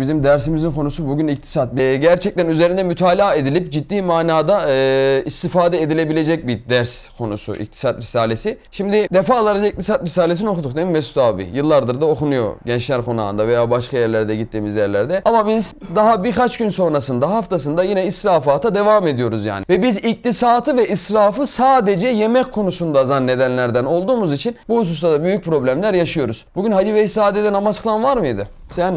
Bizim dersimizin konusu bugün iktisat. E, gerçekten üzerinde mütalaa edilip ciddi manada e, istifade edilebilecek bir ders konusu iktisat risalesi. Şimdi defalarca iktisat risalesini okuduk değil mi Mesut abi? Yıllardır da okunuyor gençler konağında veya başka yerlerde gittiğimiz yerlerde. Ama biz daha birkaç gün sonrasında haftasında yine israfata devam ediyoruz yani. Ve biz iktisatı ve israfı sadece yemek konusunda zannedenlerden olduğumuz için bu hususta da büyük problemler yaşıyoruz. Bugün Hacı Veysade'de namaz kılan var mıydı? Sen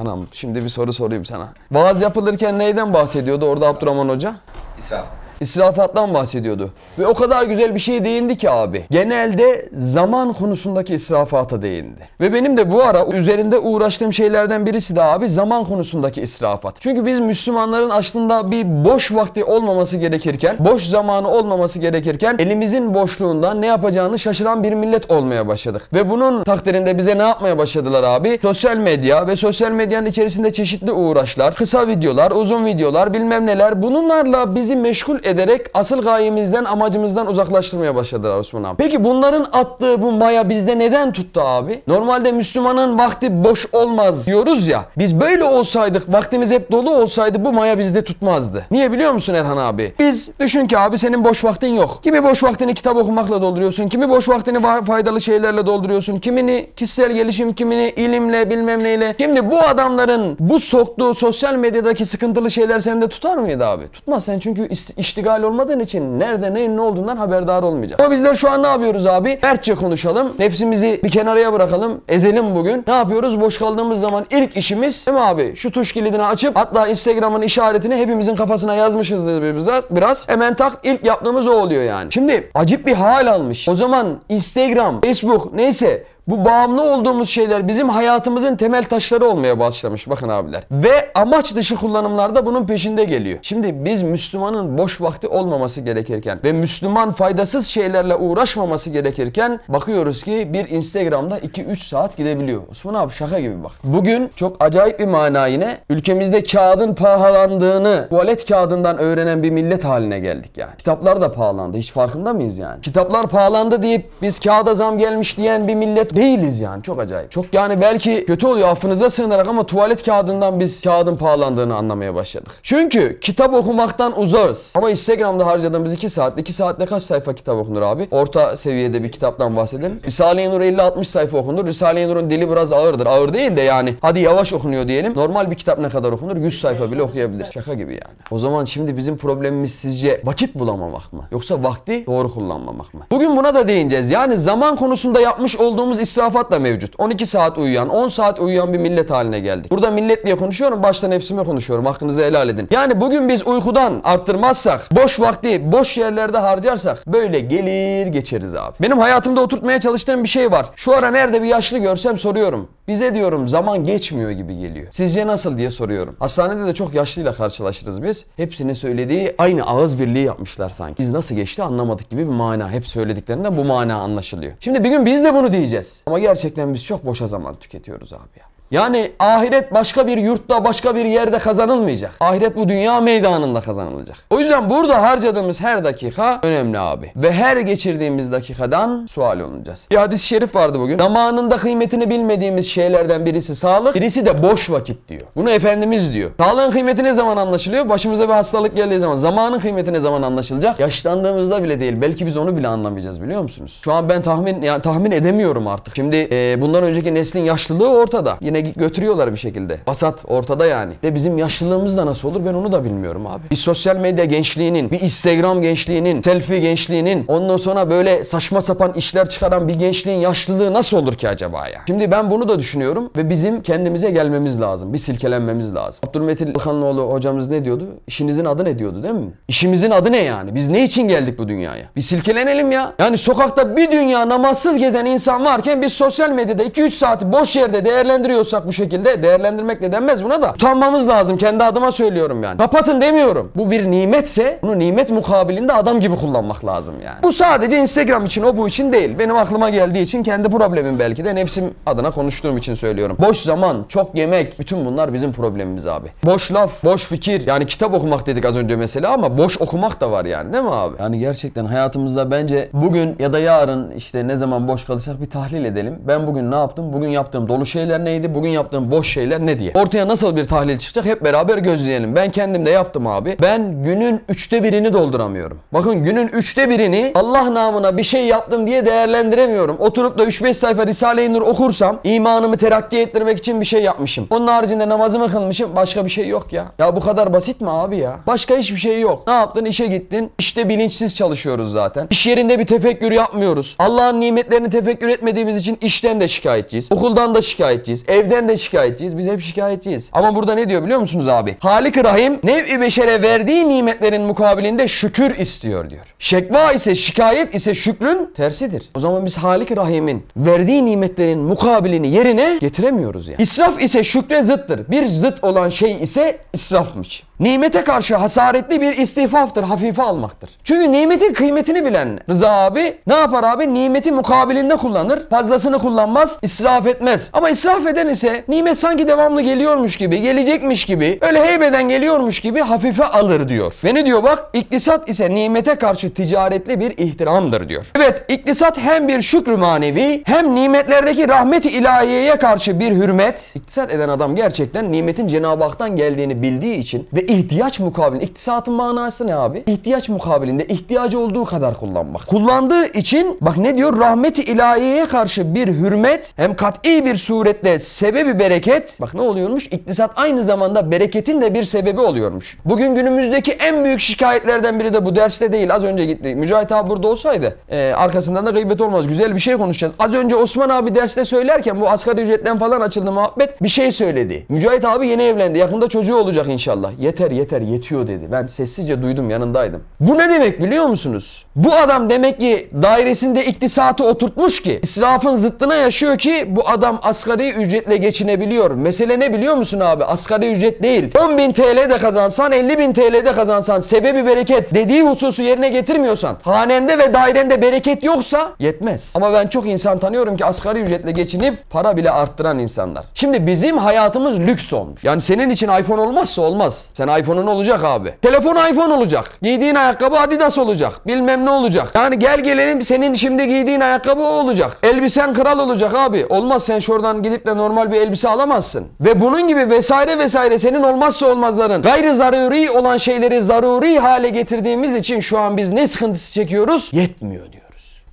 Anam şimdi bir soru sorayım sana. Vaaz yapılırken neyden bahsediyordu orada Abdurrahman Hoca? İsraf israfattan bahsediyordu. Ve o kadar güzel bir şey değindi ki abi. Genelde zaman konusundaki israfata değindi. Ve benim de bu ara üzerinde uğraştığım şeylerden birisi de abi zaman konusundaki israfat. Çünkü biz Müslümanların aslında bir boş vakti olmaması gerekirken, boş zamanı olmaması gerekirken elimizin boşluğundan ne yapacağını şaşıran bir millet olmaya başladık. Ve bunun takdirinde bize ne yapmaya başladılar abi? Sosyal medya ve sosyal medyanın içerisinde çeşitli uğraşlar, kısa videolar, uzun videolar bilmem neler Bununlarla bizi meşgul ederek asıl gayemizden amacımızdan uzaklaştırmaya başladılar Osman abi. Peki bunların attığı bu maya bizde neden tuttu abi? Normalde Müslümanın vakti boş olmaz diyoruz ya. Biz böyle olsaydık vaktimiz hep dolu olsaydı bu maya bizde tutmazdı. Niye biliyor musun Erhan abi? Biz düşün ki abi senin boş vaktin yok. Kimi boş vaktini kitap okumakla dolduruyorsun. Kimi boş vaktini faydalı şeylerle dolduruyorsun. Kimini kişisel gelişim, kimini ilimle bilmem neyle. Şimdi bu adamların bu soktuğu sosyal medyadaki sıkıntılı şeyler sende tutar mıydı abi? Tutmaz sen çünkü işte iştigal olmadığın için nerede neyin ne olduğundan haberdar olmayacak. Ama bizler şu an ne yapıyoruz abi? Mertçe konuşalım. Nefsimizi bir kenarıya bırakalım. Ezelim bugün. Ne yapıyoruz? Boş kaldığımız zaman ilk işimiz değil mi abi? Şu tuş kilidini açıp hatta Instagram'ın işaretini hepimizin kafasına yazmışızdır biraz. Biraz hemen tak ilk yaptığımız o oluyor yani. Şimdi acip bir hal almış. O zaman Instagram, Facebook neyse bu bağımlı olduğumuz şeyler bizim hayatımızın temel taşları olmaya başlamış bakın abiler. Ve amaç dışı kullanımlarda bunun peşinde geliyor. Şimdi biz Müslümanın boş vakti olmaması gerekirken ve Müslüman faydasız şeylerle uğraşmaması gerekirken bakıyoruz ki bir Instagram'da 2-3 saat gidebiliyor. Osman abi şaka gibi bak. Bugün çok acayip bir mana yine ülkemizde kağıdın pahalandığını tuvalet kağıdından öğrenen bir millet haline geldik yani. Kitaplar da pahalandı. Hiç farkında mıyız yani? Kitaplar pahalandı deyip biz kağıda zam gelmiş diyen bir millet değiliz yani çok acayip. Çok yani belki kötü oluyor affınıza sığınarak ama tuvalet kağıdından biz kağıdın pahalandığını anlamaya başladık. Çünkü kitap okumaktan uzağız. Ama Instagram'da harcadığımız 2 saat, 2 saatte kaç sayfa kitap okunur abi? Orta seviyede bir kitaptan bahsedelim. Risale-i Nur 50-60 sayfa okunur. Risale-i Nur'un dili biraz ağırdır. Ağır değil de yani hadi yavaş okunuyor diyelim. Normal bir kitap ne kadar okunur? 100 sayfa bile okuyabilir. Şaka gibi yani. O zaman şimdi bizim problemimiz sizce vakit bulamamak mı? Yoksa vakti doğru kullanmamak mı? Bugün buna da değineceğiz. Yani zaman konusunda yapmış olduğumuz israfat da mevcut. 12 saat uyuyan, 10 saat uyuyan bir millet haline geldik. Burada millet diye konuşuyorum, başta nefsime konuşuyorum. Hakkınızı helal edin. Yani bugün biz uykudan arttırmazsak, boş vakti boş yerlerde harcarsak böyle gelir geçeriz abi. Benim hayatımda oturtmaya çalıştığım bir şey var. Şu ara nerede bir yaşlı görsem soruyorum. Bize diyorum zaman geçmiyor gibi geliyor. Sizce nasıl diye soruyorum. Hastanede de çok yaşlıyla karşılaşırız biz. Hepsinin söylediği aynı ağız birliği yapmışlar sanki. Biz nasıl geçti anlamadık gibi bir mana. Hep söylediklerinden bu mana anlaşılıyor. Şimdi bir gün biz de bunu diyeceğiz. Ama gerçekten biz çok boşa zaman tüketiyoruz abi ya. Yani ahiret başka bir yurtta başka bir yerde kazanılmayacak. Ahiret bu dünya meydanında kazanılacak. O yüzden burada harcadığımız her dakika önemli abi. Ve her geçirdiğimiz dakikadan sual olunacağız. Bir hadis-i şerif vardı bugün. Zamanında kıymetini bilmediğimiz şeylerden birisi sağlık, birisi de boş vakit diyor. Bunu Efendimiz diyor. Sağlığın kıymeti ne zaman anlaşılıyor? Başımıza bir hastalık geldiği zaman. Zamanın kıymeti ne zaman anlaşılacak? Yaşlandığımızda bile değil. Belki biz onu bile anlamayacağız biliyor musunuz? Şu an ben tahmin yani tahmin edemiyorum artık. Şimdi e, bundan önceki neslin yaşlılığı ortada. Yine Evine götürüyorlar bir şekilde. Basat ortada yani. De bizim yaşlılığımız da nasıl olur ben onu da bilmiyorum abi. Bir sosyal medya gençliğinin, bir Instagram gençliğinin, selfie gençliğinin, ondan sonra böyle saçma sapan işler çıkaran bir gençliğin yaşlılığı nasıl olur ki acaba ya? Şimdi ben bunu da düşünüyorum ve bizim kendimize gelmemiz lazım. Bir silkelenmemiz lazım. Abdülmetin Ilhanlıoğlu hocamız ne diyordu? İşinizin adı ne diyordu değil mi? İşimizin adı ne yani? Biz ne için geldik bu dünyaya? Bir silkelenelim ya. Yani sokakta bir dünya namazsız gezen insan varken biz sosyal medyada 2-3 saati boş yerde değerlendiriyoruz düşünüyorsak bu şekilde değerlendirmek de denmez buna da. Utanmamız lazım. Kendi adıma söylüyorum yani. Kapatın demiyorum. Bu bir nimetse bunu nimet mukabilinde adam gibi kullanmak lazım yani. Bu sadece Instagram için o bu için değil. Benim aklıma geldiği için kendi problemim belki de nefsim adına konuştuğum için söylüyorum. Boş zaman, çok yemek bütün bunlar bizim problemimiz abi. Boş laf, boş fikir. Yani kitap okumak dedik az önce mesela ama boş okumak da var yani değil mi abi? Yani gerçekten hayatımızda bence bugün ya da yarın işte ne zaman boş kalırsak bir tahlil edelim. Ben bugün ne yaptım? Bugün yaptığım dolu şeyler neydi? bugün yaptığım boş şeyler ne diye. Ortaya nasıl bir tahlil çıkacak hep beraber gözleyelim. Ben kendim de yaptım abi. Ben günün üçte birini dolduramıyorum. Bakın günün üçte birini Allah namına bir şey yaptım diye değerlendiremiyorum. Oturup da 3-5 sayfa Risale-i Nur okursam imanımı terakki ettirmek için bir şey yapmışım. Onun haricinde namazımı kılmışım. Başka bir şey yok ya. Ya bu kadar basit mi abi ya? Başka hiçbir şey yok. Ne yaptın? İşe gittin. İşte bilinçsiz çalışıyoruz zaten. İş yerinde bir tefekkür yapmıyoruz. Allah'ın nimetlerini tefekkür etmediğimiz için işten de şikayetçiyiz. Okuldan da şikayetçiyiz. Evde evden de şikayetçiyiz. Biz hep şikayetçiyiz. Ama burada ne diyor biliyor musunuz abi? Halik Rahim nev-i beşere verdiği nimetlerin mukabilinde şükür istiyor diyor. Şekva ise şikayet ise şükrün tersidir. O zaman biz Halik Rahim'in verdiği nimetlerin mukabilini yerine getiremiyoruz yani. İsraf ise şükre zıttır. Bir zıt olan şey ise israfmış nimete karşı hasaretli bir istifaftır, hafife almaktır. Çünkü nimetin kıymetini bilen Rıza abi ne yapar abi? Nimeti mukabilinde kullanır. Fazlasını kullanmaz, israf etmez. Ama israf eden ise nimet sanki devamlı geliyormuş gibi, gelecekmiş gibi, öyle heybeden geliyormuş gibi hafife alır diyor. Ve ne diyor bak? İktisat ise nimete karşı ticaretli bir ihtiramdır diyor. Evet, iktisat hem bir şükrü manevi hem nimetlerdeki rahmet-i ilahiyeye karşı bir hürmet. İktisat eden adam gerçekten nimetin Cenab-ı Hak'tan geldiğini bildiği için ve ihtiyaç mukabilinde. İktisatın manası ne abi? İhtiyaç mukabilinde ihtiyacı olduğu kadar kullanmak. Kullandığı için bak ne diyor? Rahmeti ilahiyeye karşı bir hürmet hem kat'i bir suretle sebebi bereket. Bak ne oluyormuş? İktisat aynı zamanda bereketin de bir sebebi oluyormuş. Bugün günümüzdeki en büyük şikayetlerden biri de bu derste değil. Az önce gitti. Mücahit abi burada olsaydı e, arkasından da gıybet olmaz. Güzel bir şey konuşacağız. Az önce Osman abi derste söylerken bu asgari ücretten falan açıldı muhabbet. Bir şey söyledi. Mücahit abi yeni evlendi. Yakında çocuğu olacak inşallah. Yeter yeter yeter yetiyor dedi. Ben sessizce duydum yanındaydım. Bu ne demek biliyor musunuz? Bu adam demek ki dairesinde iktisatı oturtmuş ki israfın zıttına yaşıyor ki bu adam asgari ücretle geçinebiliyor. Mesele ne biliyor musun abi? Asgari ücret değil. 10 bin TL de kazansan 50 bin TL de kazansan sebebi bereket dediği hususu yerine getirmiyorsan hanende ve dairende bereket yoksa yetmez. Ama ben çok insan tanıyorum ki asgari ücretle geçinip para bile arttıran insanlar. Şimdi bizim hayatımız lüks olmuş. Yani senin için iPhone olmazsa olmaz. Sen yani iPhone'un olacak abi. Telefon iPhone olacak. Giydiğin ayakkabı Adidas olacak. Bilmem ne olacak. Yani gel gelelim senin şimdi giydiğin ayakkabı o olacak. Elbisen kral olacak abi. Olmaz sen şuradan gidip de normal bir elbise alamazsın. Ve bunun gibi vesaire vesaire senin olmazsa olmazların gayri zaruri olan şeyleri zaruri hale getirdiğimiz için şu an biz ne sıkıntısı çekiyoruz? Yetmiyor diyor.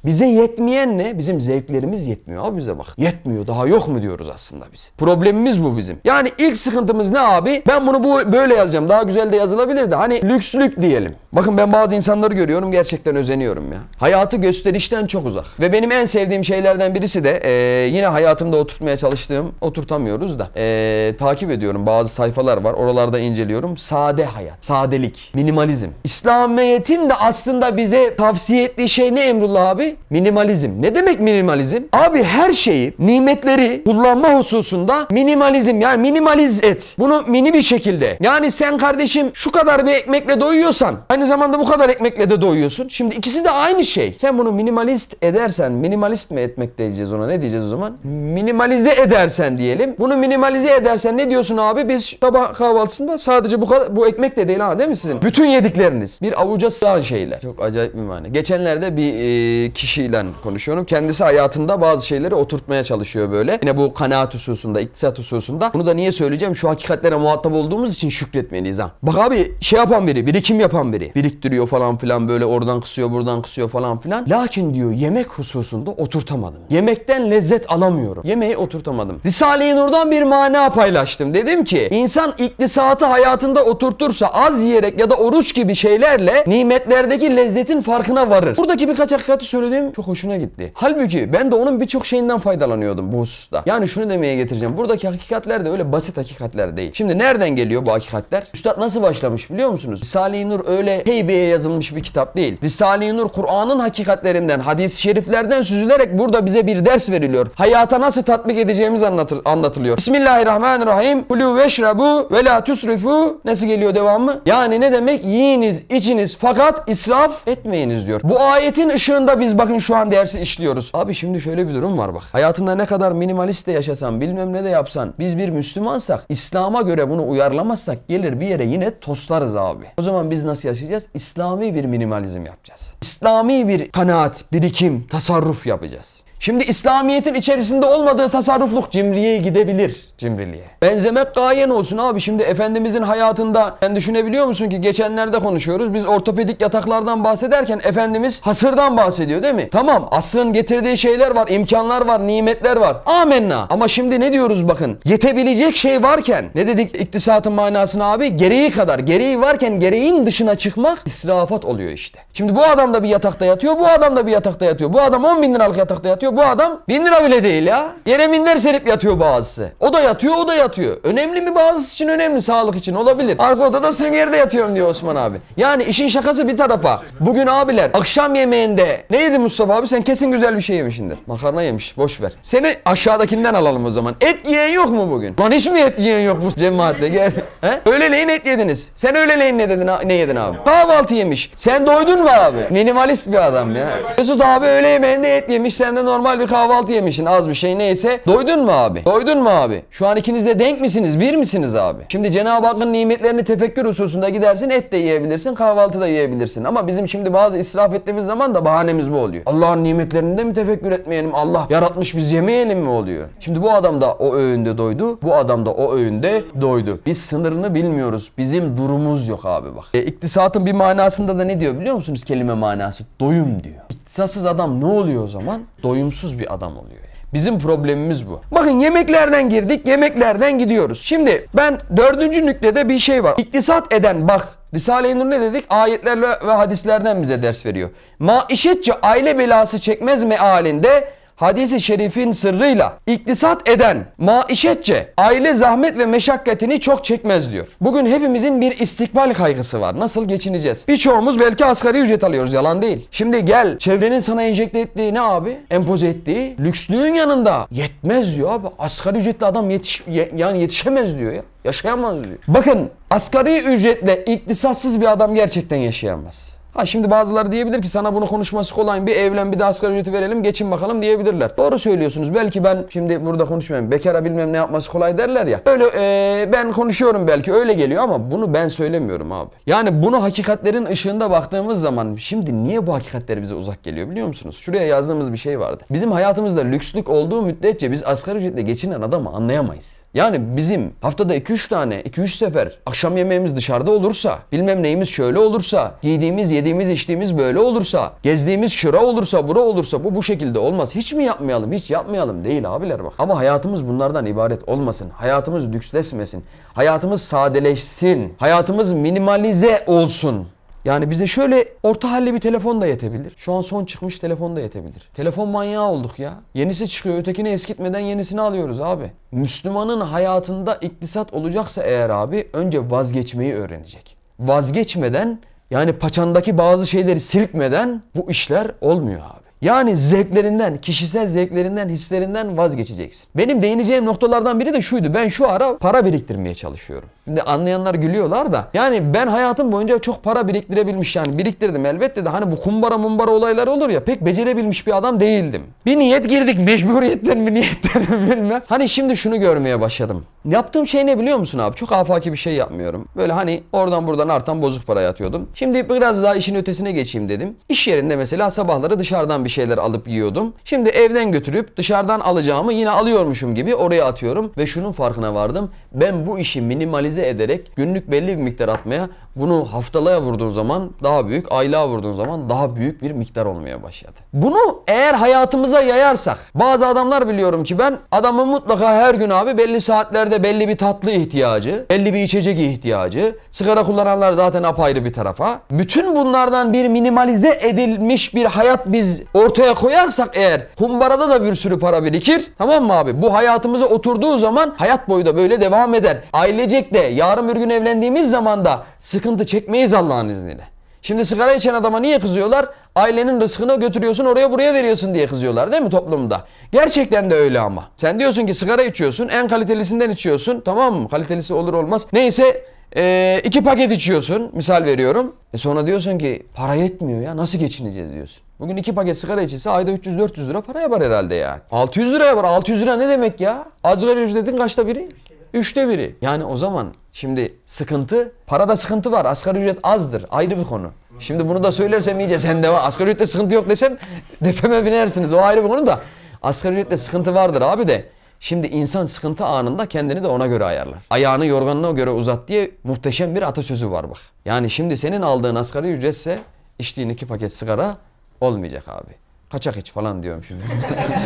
Bize yetmeyen ne? Bizim zevklerimiz yetmiyor abi bize bak. Yetmiyor daha yok mu diyoruz aslında biz. Problemimiz bu bizim. Yani ilk sıkıntımız ne abi? Ben bunu bu böyle yazacağım. Daha güzel de yazılabilirdi. Hani lükslük diyelim. Bakın ben bazı insanları görüyorum gerçekten özeniyorum ya. Hayatı gösterişten çok uzak. Ve benim en sevdiğim şeylerden birisi de e, yine hayatımda oturtmaya çalıştığım oturtamıyoruz da e, takip ediyorum bazı sayfalar var. Oralarda inceliyorum. Sade hayat, sadelik, minimalizm. İslamiyet'in de aslında bize tavsiye ettiği şey ne Emrullah abi? minimalizm. Ne demek minimalizm? Abi her şeyi, nimetleri kullanma hususunda minimalizm yani minimaliz et. Bunu mini bir şekilde. Yani sen kardeşim şu kadar bir ekmekle doyuyorsan aynı zamanda bu kadar ekmekle de doyuyorsun. Şimdi ikisi de aynı şey. Sen bunu minimalist edersen minimalist mi etmek diyeceğiz ona ne diyeceğiz o zaman? Minimalize edersen diyelim. Bunu minimalize edersen ne diyorsun abi? Biz sabah kahvaltısında sadece bu kadar, bu ekmek de değil ha değil mi sizin? Bütün yedikleriniz. Bir avuca sığan şeyler. Çok acayip bir mani. Geçenlerde bir e, kişi kişiyle konuşuyorum. Kendisi hayatında bazı şeyleri oturtmaya çalışıyor böyle. Yine bu kanaat hususunda, iktisat hususunda. Bunu da niye söyleyeceğim? Şu hakikatlere muhatap olduğumuz için şükretmeliyiz ha. Bak abi şey yapan biri, birikim yapan biri. Biriktiriyor falan filan böyle oradan kısıyor, buradan kısıyor falan filan. Lakin diyor yemek hususunda oturtamadım. Yemekten lezzet alamıyorum. Yemeği oturtamadım. Risale-i Nur'dan bir mana paylaştım. Dedim ki insan iktisatı hayatında oturtursa az yiyerek ya da oruç gibi şeylerle nimetlerdeki lezzetin farkına varır. Buradaki birkaç hakikati söyledim benim çok hoşuna gitti. Halbuki ben de onun birçok şeyinden faydalanıyordum bu hususta. Yani şunu demeye getireceğim. Buradaki hakikatler de öyle basit hakikatler değil. Şimdi nereden geliyor bu hakikatler? Üstad nasıl başlamış biliyor musunuz? Risale-i Nur öyle heybeye yazılmış bir kitap değil. Risale-i Nur Kur'an'ın hakikatlerinden, hadis-i şeriflerden süzülerek burada bize bir ders veriliyor. Hayata nasıl tatbik edeceğimiz anlatır, anlatılıyor. Bismillahirrahmanirrahim. Kulu veşrabu ve la tusrifu. Nasıl geliyor devamı? Yani ne demek? Yiyiniz, içiniz fakat israf etmeyiniz diyor. Bu ayetin ışığında biz bakın şu an dersi işliyoruz. Abi şimdi şöyle bir durum var bak. Hayatında ne kadar minimalist de yaşasan, bilmem ne de yapsan, biz bir Müslümansak, İslam'a göre bunu uyarlamazsak gelir bir yere yine toslarız abi. O zaman biz nasıl yaşayacağız? İslami bir minimalizm yapacağız. İslami bir kanaat, birikim, tasarruf yapacağız. Şimdi İslamiyet'in içerisinde olmadığı tasarrufluk cimriye gidebilir cimriliğe. Benzemek gayen olsun abi. Şimdi Efendimizin hayatında sen düşünebiliyor musun ki geçenlerde konuşuyoruz. Biz ortopedik yataklardan bahsederken Efendimiz hasırdan bahsediyor değil mi? Tamam asrın getirdiği şeyler var, imkanlar var, nimetler var. Amenna. Ama şimdi ne diyoruz bakın. Yetebilecek şey varken ne dedik iktisatın manasını abi? Gereği kadar. Gereği varken gereğin dışına çıkmak israfat oluyor işte. Şimdi bu adam da bir yatakta yatıyor, bu adam da bir yatakta yatıyor. Bu adam 10 bin liralık yatakta yatıyor, bu adam 1000 lira bile değil ya. Yere minder serip yatıyor bazısı. O da yatıyor, o da yatıyor. Önemli mi bazısı için önemli, sağlık için olabilir. Arka odada süngerde yatıyorum diyor Osman abi. Yani işin şakası bir tarafa. Bugün abiler akşam yemeğinde ne yedi Mustafa abi? Sen kesin güzel bir şey yemişindir Makarna yemiş, boş ver. Seni aşağıdakinden alalım o zaman. Et yiyen yok mu bugün? Lan hiç mi et yiyen yok bu cemaatte? Gel. He? Öğleleyin et yediniz. Sen öğleleyin ne dedin ne yedin abi? Kahvaltı yemiş. Sen doydun mu abi? Minimalist bir adam ya. Mesut abi öğle yemeğinde et yemiş. Sen de normal bir kahvaltı yemişsin. Az bir şey neyse. Doydun mu abi? Doydun mu abi? Şu an ikiniz de denk misiniz? Bir misiniz abi? Şimdi Cenab-ı Hakk'ın nimetlerini tefekkür hususunda gidersin et de yiyebilirsin kahvaltı da yiyebilirsin. Ama bizim şimdi bazı israf ettiğimiz zaman da bahanemiz bu oluyor. Allah'ın nimetlerinde de mi tefekkür etmeyelim? Allah yaratmış biz yemeyelim mi oluyor? Şimdi bu adam da o öğünde doydu. Bu adam da o öğünde doydu. Biz sınırını bilmiyoruz. Bizim durumumuz yok abi bak. E, iktisatın bir manasında da ne diyor biliyor musunuz kelime manası? Doyum diyor. İktisatsız adam ne oluyor o zaman? Doyumsuz bir adam oluyor. Bizim problemimiz bu. Bakın yemeklerden girdik, yemeklerden gidiyoruz. Şimdi ben dördüncü nüklede bir şey var. İktisat eden bak Risale-i Nur ne dedik? Ayetlerle ve hadislerden bize ders veriyor. Maişetçe aile belası çekmez mi halinde? hadisi şerifin sırrıyla iktisat eden maişetçe aile zahmet ve meşakkatini çok çekmez diyor. Bugün hepimizin bir istikbal kaygısı var. Nasıl geçineceğiz? Birçoğumuz belki asgari ücret alıyoruz yalan değil. Şimdi gel çevrenin sana enjekte ettiği ne abi? Empoze ettiği lükslüğün yanında yetmez diyor abi. Asgari ücretli adam yetiş ye, yani yetişemez diyor ya. Yaşayamaz diyor. Bakın asgari ücretle iktisatsız bir adam gerçekten yaşayamaz. Ha şimdi bazıları diyebilir ki sana bunu konuşması kolay Bir evlen bir de asgari ücreti verelim geçin bakalım diyebilirler. Doğru söylüyorsunuz. Belki ben şimdi burada konuşmayayım. Bekara bilmem ne yapması kolay derler ya. Öyle ee, ben konuşuyorum belki öyle geliyor ama bunu ben söylemiyorum abi. Yani bunu hakikatlerin ışığında baktığımız zaman şimdi niye bu hakikatler bize uzak geliyor biliyor musunuz? Şuraya yazdığımız bir şey vardı. Bizim hayatımızda lükslük olduğu müddetçe biz asgari ücretle geçinen adamı anlayamayız. Yani bizim haftada 2-3 tane, 2-3 sefer akşam yemeğimiz dışarıda olursa, bilmem neyimiz şöyle olursa, giydiğimiz, yediğimiz, içtiğimiz böyle olursa, gezdiğimiz şura olursa, bura olursa bu bu şekilde olmaz. Hiç mi yapmayalım? Hiç yapmayalım değil abiler bak. Ama hayatımız bunlardan ibaret olmasın. Hayatımız lüksleşmesin. Hayatımız sadeleşsin. Hayatımız minimalize olsun. Yani bize şöyle orta halli bir telefon da yetebilir. Şu an son çıkmış telefon da yetebilir. Telefon manyağı olduk ya. Yenisi çıkıyor ötekini eskitmeden yenisini alıyoruz abi. Müslümanın hayatında iktisat olacaksa eğer abi önce vazgeçmeyi öğrenecek. Vazgeçmeden yani paçandaki bazı şeyleri silkmeden bu işler olmuyor abi. Yani zevklerinden, kişisel zevklerinden, hislerinden vazgeçeceksin. Benim değineceğim noktalardan biri de şuydu. Ben şu ara para biriktirmeye çalışıyorum. Şimdi anlayanlar gülüyorlar da. Yani ben hayatım boyunca çok para biriktirebilmiş yani biriktirdim elbette de hani bu kumbara mumbara olaylar olur ya pek becerebilmiş bir adam değildim. Bir niyet girdik mecburiyetten mi niyetten mi bilmem. Hani şimdi şunu görmeye başladım. Yaptığım şey ne biliyor musun abi? Çok afaki bir şey yapmıyorum. Böyle hani oradan buradan artan bozuk para yatıyordum. Şimdi biraz daha işin ötesine geçeyim dedim. İş yerinde mesela sabahları dışarıdan bir şeyler alıp yiyordum. Şimdi evden götürüp dışarıdan alacağımı yine alıyormuşum gibi oraya atıyorum ve şunun farkına vardım. Ben bu işi minimalize ederek günlük belli bir miktar atmaya bunu haftalığa vurduğun zaman daha büyük, aylığa vurduğun zaman daha büyük bir miktar olmaya başladı. Bunu eğer hayatımıza yayarsak, bazı adamlar biliyorum ki ben adamın mutlaka her gün abi belli saatlerde belli bir tatlı ihtiyacı, belli bir içecek ihtiyacı, sigara kullananlar zaten apayrı bir tarafa. Bütün bunlardan bir minimalize edilmiş bir hayat biz ortaya koyarsak eğer kumbarada da bir sürü para birikir. Tamam mı abi? Bu hayatımıza oturduğu zaman hayat boyu da böyle devam eder. Ailecek de yarın bir gün evlendiğimiz zaman da sıkı sıkıntı çekmeyiz Allah'ın izniyle. Şimdi sigara içen adama niye kızıyorlar? Ailenin rızkını götürüyorsun oraya buraya veriyorsun diye kızıyorlar değil mi toplumda? Gerçekten de öyle ama. Sen diyorsun ki sigara içiyorsun en kalitelisinden içiyorsun tamam mı? Kalitelisi olur olmaz. Neyse ee, iki paket içiyorsun misal veriyorum. E sonra diyorsun ki para yetmiyor ya nasıl geçineceğiz diyorsun. Bugün iki paket sigara içilse ayda 300-400 lira para yapar herhalde yani. 600 lira yapar. 600 lira ne demek ya? Azgari ücretin kaçta biri? Üçte biri. Yani o zaman şimdi sıkıntı, parada sıkıntı var. Asgari ücret azdır. Ayrı bir konu. Şimdi bunu da söylersem iyice sen de var. Asgari ücrette sıkıntı yok desem defeme binersiniz. O ayrı bir konu da. Asgari ücrette sıkıntı vardır abi de. Şimdi insan sıkıntı anında kendini de ona göre ayarlar. Ayağını yorganına göre uzat diye muhteşem bir atasözü var bak. Yani şimdi senin aldığın asgari ücretse içtiğin iki paket sigara olmayacak abi. Kaçak iç falan diyorum şimdi.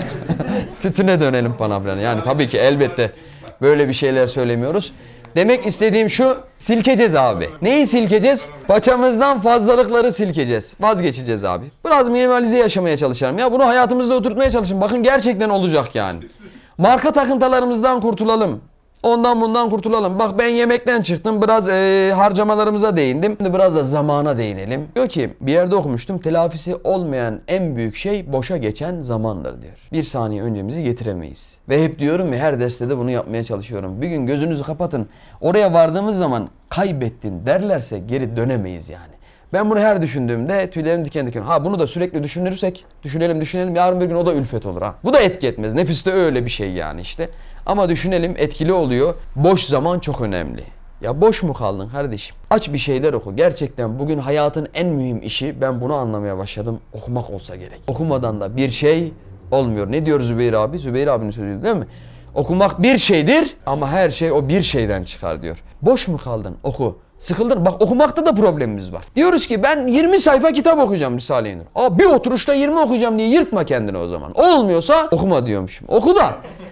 Tütüne dönelim bana falan. Yani tabii ki elbette böyle bir şeyler söylemiyoruz. Demek istediğim şu silkeceğiz abi. Neyi silkeceğiz? Paçamızdan fazlalıkları silkeceğiz. Vazgeçeceğiz abi. Biraz minimalize yaşamaya çalışalım. Ya bunu hayatımızda oturtmaya çalışın. Bakın gerçekten olacak yani. Marka takıntılarımızdan kurtulalım. Ondan bundan kurtulalım. Bak ben yemekten çıktım. Biraz e, harcamalarımıza değindim. Şimdi biraz da zamana değinelim. Diyor ki bir yerde okumuştum. Telafisi olmayan en büyük şey boşa geçen zamandır diyor. Bir saniye öncemizi getiremeyiz. Ve hep diyorum ya her derste de bunu yapmaya çalışıyorum. Bir gün gözünüzü kapatın. Oraya vardığımız zaman kaybettin derlerse geri dönemeyiz yani. Ben bunu her düşündüğümde tüylerim diken diken. Ha bunu da sürekli düşünürsek, düşünelim düşünelim yarın bir gün o da ülfet olur ha. Bu da etki etmez. Nefiste öyle bir şey yani işte. Ama düşünelim etkili oluyor. Boş zaman çok önemli. Ya boş mu kaldın kardeşim? Aç bir şeyler oku. Gerçekten bugün hayatın en mühim işi ben bunu anlamaya başladım. Okumak olsa gerek. Okumadan da bir şey olmuyor. Ne diyor Zübeyir abi? Zübeyir abinin sözüydü değil mi? Okumak bir şeydir ama her şey o bir şeyden çıkar diyor. Boş mu kaldın? Oku. Sıkıldın. Bak okumakta da problemimiz var. Diyoruz ki ben 20 sayfa kitap okuyacağım Risale-i Nur. Aa, bir oturuşta 20 okuyacağım diye yırtma kendini o zaman. Olmuyorsa okuma diyormuşum. Oku da.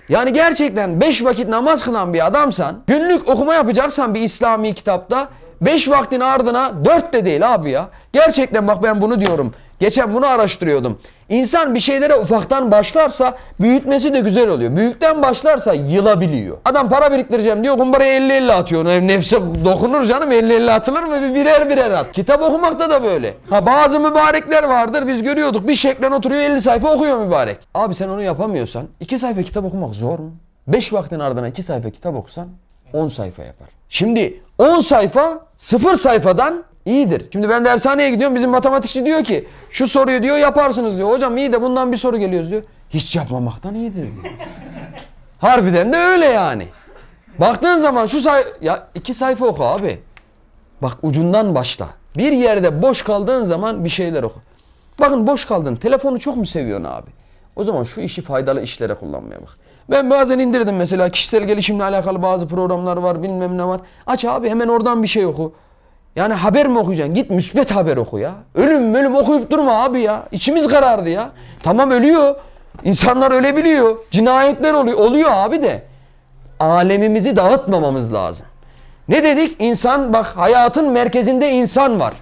Yani gerçekten 5 vakit namaz kılan bir adamsan, günlük okuma yapacaksan bir İslami kitapta 5 vaktin ardına 4 de değil abi ya. Gerçekten bak ben bunu diyorum. Geçen bunu araştırıyordum. İnsan bir şeylere ufaktan başlarsa büyütmesi de güzel oluyor. Büyükten başlarsa yılabiliyor. Adam para biriktireceğim diyor kumbaraya 50-50 atıyor. Nefse dokunur canım 50-50 atılır mı? Bir birer birer at. Kitap okumakta da böyle. Ha bazı mübarekler vardır biz görüyorduk. Bir şeklen oturuyor 50 sayfa okuyor mübarek. Abi sen onu yapamıyorsan 2 sayfa kitap okumak zor mu? 5 vaktin ardına 2 sayfa kitap okusan 10 sayfa yapar. Şimdi 10 sayfa 0 sayfadan İyidir. Şimdi ben dershaneye gidiyorum. Bizim matematikçi diyor ki şu soruyu diyor yaparsınız diyor. Hocam iyi de bundan bir soru geliyoruz diyor. Hiç yapmamaktan iyidir diyor. Harbiden de öyle yani. Baktığın zaman şu say ya iki sayfa oku abi. Bak ucundan başla. Bir yerde boş kaldığın zaman bir şeyler oku. Bakın boş kaldın. Telefonu çok mu seviyorsun abi? O zaman şu işi faydalı işlere kullanmaya bak. Ben bazen indirdim mesela kişisel gelişimle alakalı bazı programlar var bilmem ne var. Aç abi hemen oradan bir şey oku. Yani haber mi okuyacaksın? Git müsbet haber oku ya. Ölüm ölüm okuyup durma abi ya. İçimiz karardı ya. Tamam ölüyor. İnsanlar ölebiliyor. Cinayetler oluyor. Oluyor abi de. Alemimizi dağıtmamamız lazım. Ne dedik? İnsan bak hayatın merkezinde insan var.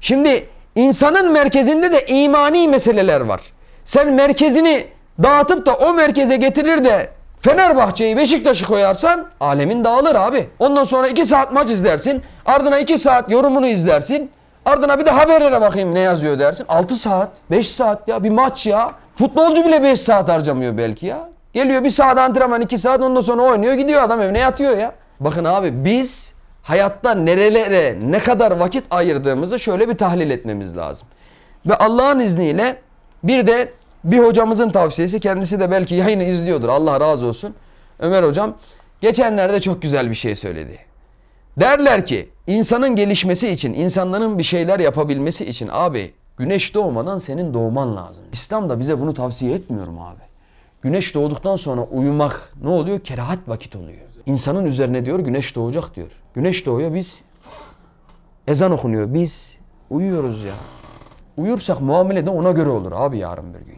Şimdi insanın merkezinde de imani meseleler var. Sen merkezini dağıtıp da o merkeze getirir de Fenerbahçe'yi Beşiktaş'ı koyarsan alemin dağılır abi. Ondan sonra 2 saat maç izlersin. Ardına 2 saat yorumunu izlersin. Ardına bir de haberlere bakayım ne yazıyor dersin. 6 saat, 5 saat ya bir maç ya. Futbolcu bile 5 saat harcamıyor belki ya. Geliyor bir saat antrenman, 2 saat ondan sonra oynuyor gidiyor adam evine yatıyor ya. Bakın abi biz hayatta nerelere ne kadar vakit ayırdığımızı şöyle bir tahlil etmemiz lazım. Ve Allah'ın izniyle bir de bir hocamızın tavsiyesi kendisi de belki yayını izliyordur Allah razı olsun. Ömer hocam geçenlerde çok güzel bir şey söyledi. Derler ki insanın gelişmesi için, insanların bir şeyler yapabilmesi için abi güneş doğmadan senin doğman lazım. İslam da bize bunu tavsiye etmiyor mu abi? Güneş doğduktan sonra uyumak ne oluyor? Kerahat vakit oluyor. İnsanın üzerine diyor güneş doğacak diyor. Güneş doğuyor biz ezan okunuyor. Biz uyuyoruz ya. Uyursak muamele de ona göre olur abi yarın bir gün.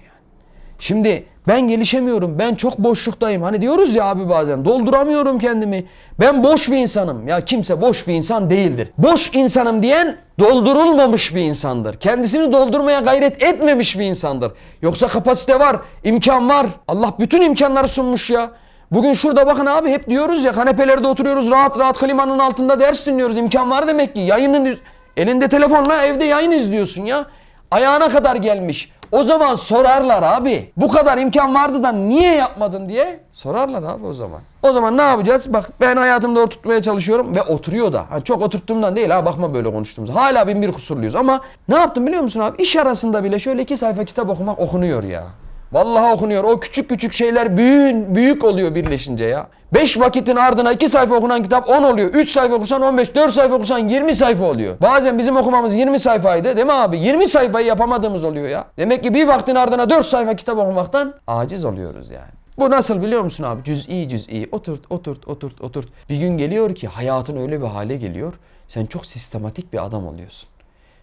Şimdi ben gelişemiyorum. Ben çok boşluktayım. Hani diyoruz ya abi bazen dolduramıyorum kendimi. Ben boş bir insanım. Ya kimse boş bir insan değildir. Boş insanım diyen doldurulmamış bir insandır. Kendisini doldurmaya gayret etmemiş bir insandır. Yoksa kapasite var, imkan var. Allah bütün imkanları sunmuş ya. Bugün şurada bakın abi hep diyoruz ya kanepelerde oturuyoruz rahat rahat klimanın altında ders dinliyoruz. İmkan var demek ki. Yayının elinde telefonla evde yayın izliyorsun ya. Ayağına kadar gelmiş. O zaman sorarlar abi. Bu kadar imkan vardı da niye yapmadın diye sorarlar abi o zaman. O zaman ne yapacağız? Bak ben hayatımda oturtmaya çalışıyorum ve oturuyor da. Yani çok oturttuğumdan değil ha bakma böyle konuştuğumuz. Hala bin bir kusurluyuz ama ne yaptım biliyor musun abi? İş arasında bile şöyle iki sayfa kitap okumak okunuyor ya. Vallahi okunuyor. O küçük küçük şeyler büyük, büyük oluyor birleşince ya. Beş vakitin ardına iki sayfa okunan kitap on oluyor. Üç sayfa okursan on beş, dört sayfa okursan yirmi sayfa oluyor. Bazen bizim okumamız yirmi sayfaydı değil mi abi? Yirmi sayfayı yapamadığımız oluyor ya. Demek ki bir vaktin ardına dört sayfa kitap okumaktan aciz oluyoruz yani. Bu nasıl biliyor musun abi? Cüz'i cüz'i. Oturt, oturt, oturt, oturt. Bir gün geliyor ki hayatın öyle bir hale geliyor. Sen çok sistematik bir adam oluyorsun.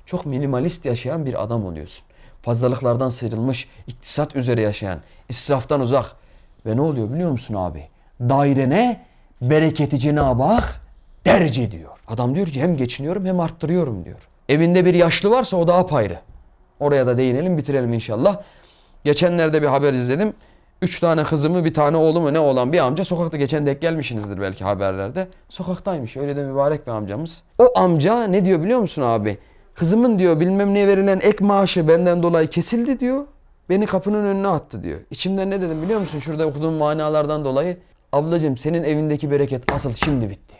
Çok minimalist yaşayan bir adam oluyorsun fazlalıklardan sıyrılmış, iktisat üzere yaşayan, israftan uzak. Ve ne oluyor biliyor musun abi? Dairene bereketi Cenab-ı Hak derece diyor. Adam diyor ki hem geçiniyorum hem arttırıyorum diyor. Evinde bir yaşlı varsa o da apayrı. Oraya da değinelim bitirelim inşallah. Geçenlerde bir haber izledim. Üç tane kızımı bir tane oğlumu ne olan bir amca sokakta geçen dek gelmişsinizdir belki haberlerde. Sokaktaymış öyle de mübarek bir amcamız. O amca ne diyor biliyor musun abi? Kızımın diyor bilmem ne verilen ek maaşı benden dolayı kesildi diyor. Beni kapının önüne attı diyor. İçimden ne dedim biliyor musun? Şurada okuduğum manalardan dolayı. Ablacığım senin evindeki bereket asıl şimdi bitti.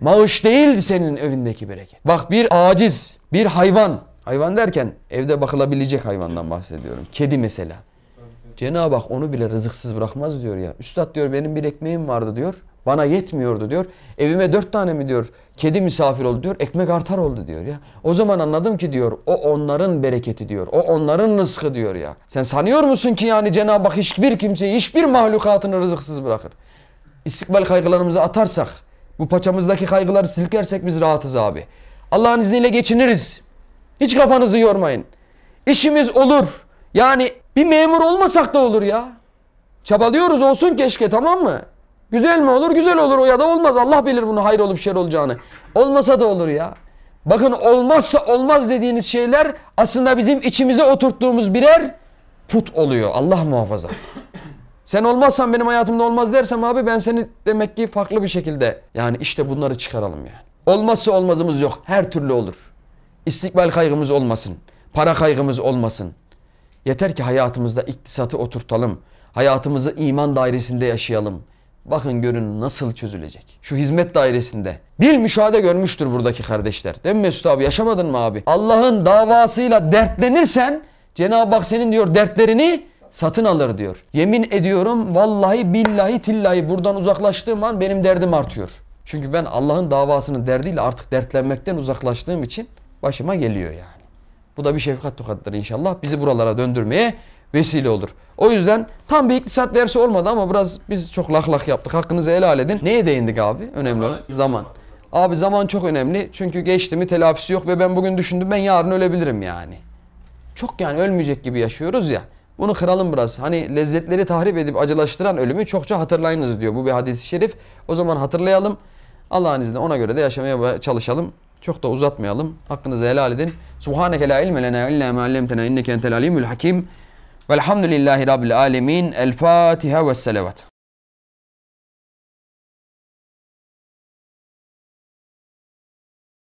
maaş değildi senin evindeki bereket. Bak bir aciz, bir hayvan. Hayvan derken evde bakılabilecek hayvandan bahsediyorum. Kedi mesela. Cenab-ı Hak onu bile rızıksız bırakmaz diyor ya. Üstad diyor benim bir ekmeğim vardı diyor. Bana yetmiyordu diyor. Evime dört tane mi diyor kedi misafir oldu diyor. Ekmek artar oldu diyor ya. O zaman anladım ki diyor o onların bereketi diyor. O onların rızkı diyor ya. Sen sanıyor musun ki yani Cenab-ı Hak hiçbir kimseyi hiçbir mahlukatını rızıksız bırakır. İstikbal kaygılarımızı atarsak bu paçamızdaki kaygıları silkersek biz rahatız abi. Allah'ın izniyle geçiniriz. Hiç kafanızı yormayın. İşimiz olur. Yani bir memur olmasak da olur ya. Çabalıyoruz olsun keşke tamam mı? Güzel mi olur? Güzel olur o ya da olmaz. Allah bilir bunu hayır olup şer olacağını. Olmasa da olur ya. Bakın olmazsa olmaz dediğiniz şeyler aslında bizim içimize oturttuğumuz birer put oluyor. Allah muhafaza. Sen olmazsan benim hayatımda olmaz dersem abi ben seni demek ki farklı bir şekilde yani işte bunları çıkaralım yani. Olmazsa olmazımız yok. Her türlü olur. İstikbal kaygımız olmasın. Para kaygımız olmasın. Yeter ki hayatımızda iktisatı oturtalım. Hayatımızı iman dairesinde yaşayalım. Bakın görün nasıl çözülecek. Şu hizmet dairesinde bir müşahede görmüştür buradaki kardeşler. Değil mi Mesut abi yaşamadın mı abi? Allah'ın davasıyla dertlenirsen Cenab-ı Hak senin diyor dertlerini satın alır diyor. Yemin ediyorum vallahi billahi tillahi buradan uzaklaştığım an benim derdim artıyor. Çünkü ben Allah'ın davasının derdiyle artık dertlenmekten uzaklaştığım için başıma geliyor yani. Bu da bir şefkat tokattır inşallah. Bizi buralara döndürmeye vesile olur. O yüzden tam bir iktisat dersi olmadı ama biraz biz çok lak lak yaptık. Hakkınızı helal edin. Neye değindik abi? Önemli olan zaman. Abi zaman çok önemli. Çünkü geçti mi telafisi yok ve ben bugün düşündüm ben yarın ölebilirim yani. Çok yani ölmeyecek gibi yaşıyoruz ya. Bunu kıralım biraz. Hani lezzetleri tahrip edip acılaştıran ölümü çokça hatırlayınız diyor. Bu bir hadis-i şerif. O zaman hatırlayalım. Allah'ın izniyle ona göre de yaşamaya çalışalım. Çok da uzatmayalım. Hakkınızı helal edin. Subhaneke la ilme lena illa ma allamtena inneke entel alimul hakim. Velhamdülillahi Rabbil Alemin. El Fatiha ve selavat.